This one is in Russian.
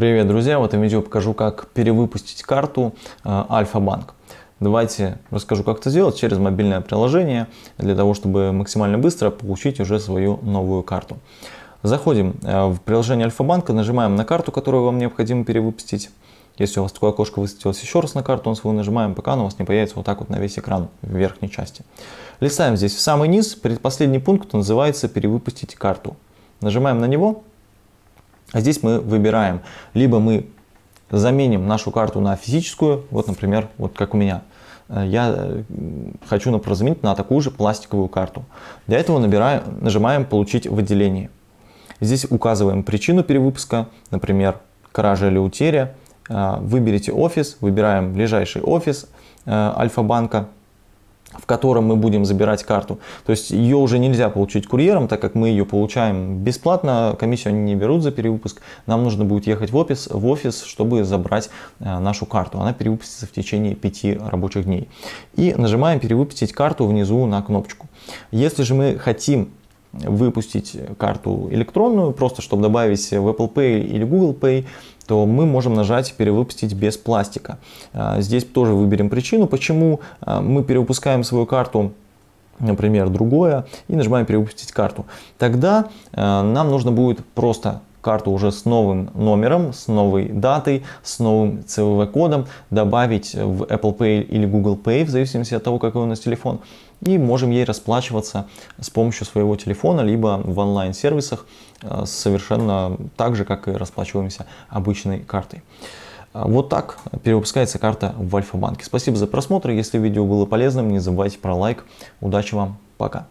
Привет, друзья! В этом видео покажу, как перевыпустить карту а, Альфа-банк. Давайте расскажу, как это сделать через мобильное приложение, для того, чтобы максимально быстро получить уже свою новую карту. Заходим а, в приложение Альфа-банка, нажимаем на карту, которую вам необходимо перевыпустить. Если у вас такое окошко высветилось еще раз на карту, он свою нажимаем, пока она у вас не появится вот так вот на весь экран в верхней части. Листаем здесь в самый низ, предпоследний пункт называется «Перевыпустить карту». Нажимаем на него, а здесь мы выбираем, либо мы заменим нашу карту на физическую, вот, например, вот как у меня. Э, я э, хочу, например, заменить на такую же пластиковую карту. Для этого набираем, нажимаем «Получить в отделении». Здесь указываем причину перевыпуска, например, кража или утеря. Э, выберите офис, выбираем ближайший офис Альфа-банка, в котором мы будем забирать карту. То есть ее уже нельзя получить курьером, так как мы ее получаем бесплатно, комиссию они не берут за перевыпуск. Нам нужно будет ехать в офис, в офис чтобы забрать э, нашу карту. Она перевыпустится в течение 5 рабочих дней. И нажимаем перевыпустить карту внизу на кнопочку. Если же мы хотим выпустить карту электронную, просто чтобы добавить в Apple Pay или Google Pay, то мы можем нажать «Перевыпустить без пластика». А, здесь тоже выберем причину, почему а, мы перевыпускаем свою карту например, другое, и нажимаем «Перевыпустить карту». Тогда а, нам нужно будет просто карту уже с новым номером, с новой датой, с новым CVV-кодом, добавить в Apple Pay или Google Pay, в зависимости от того, какой у нас телефон, и можем ей расплачиваться с помощью своего телефона, либо в онлайн-сервисах, э, совершенно так же, как и расплачиваемся обычной картой. А, вот так перевыпускается карта в Альфа-банке. Спасибо за просмотр. Если видео было полезным, не забывайте про лайк. Удачи вам. Пока.